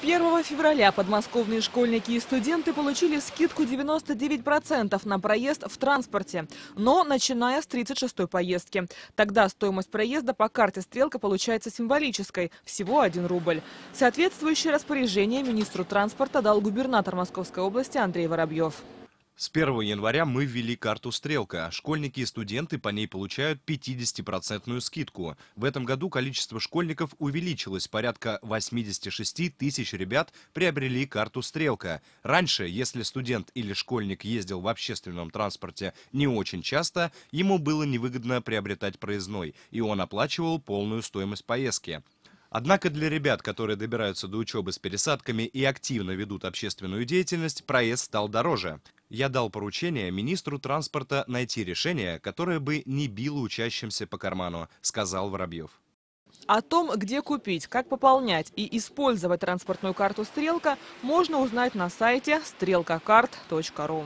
1 февраля подмосковные школьники и студенты получили скидку 99% на проезд в транспорте, но начиная с 36-й поездки. Тогда стоимость проезда по карте «Стрелка» получается символической – всего 1 рубль. Соответствующее распоряжение министру транспорта дал губернатор Московской области Андрей Воробьев. С 1 января мы ввели карту «Стрелка». Школьники и студенты по ней получают 50-процентную скидку. В этом году количество школьников увеличилось. Порядка 86 тысяч ребят приобрели карту «Стрелка». Раньше, если студент или школьник ездил в общественном транспорте не очень часто, ему было невыгодно приобретать проездной, и он оплачивал полную стоимость поездки. Однако для ребят, которые добираются до учебы с пересадками и активно ведут общественную деятельность, проезд стал дороже. Я дал поручение министру транспорта найти решение, которое бы не било учащимся по карману, сказал Воробьев. О том, где купить, как пополнять и использовать транспортную карту «Стрелка» можно узнать на сайте стрелкакарт.ру.